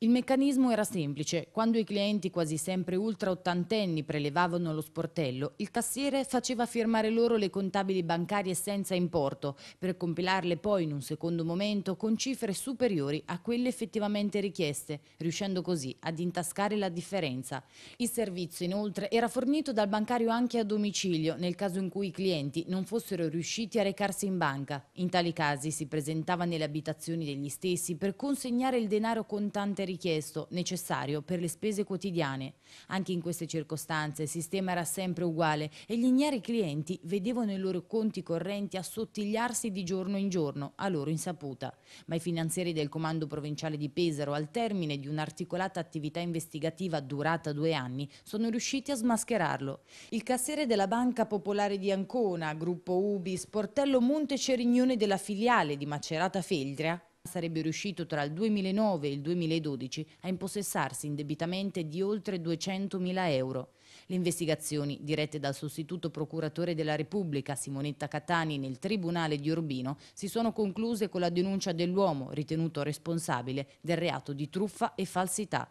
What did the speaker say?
Il meccanismo era semplice. Quando i clienti, quasi sempre ultra ottantenni, prelevavano lo sportello, il cassiere faceva firmare loro le contabili bancarie senza importo, per compilarle poi in un secondo momento con cifre superiori a quelle effettivamente richieste, riuscendo così ad intascare la differenza. Il servizio, inoltre, era fornito dal bancario anche a domicilio, nel caso in cui i clienti non fossero riusciti a recarsi in banca. In tali casi si presentava nelle abitazioni degli stessi per consegnare il denaro contante richiesto, necessario per le spese quotidiane. Anche in queste circostanze il sistema era sempre uguale e gli ignari clienti vedevano i loro conti correnti assottigliarsi di giorno in giorno, a loro insaputa. Ma i finanzieri del Comando Provinciale di Pesaro, al termine di un'articolata attività investigativa durata due anni, sono riusciti a smascherarlo. Il cassiere della Banca Popolare di Ancona, gruppo Ubi, sportello Monte Cerignone della filiale di Macerata Feldria, sarebbe riuscito tra il 2009 e il 2012 a impossessarsi indebitamente di oltre 200.000 euro. Le investigazioni, dirette dal sostituto procuratore della Repubblica Simonetta Catani nel Tribunale di Urbino, si sono concluse con la denuncia dell'uomo ritenuto responsabile del reato di truffa e falsità.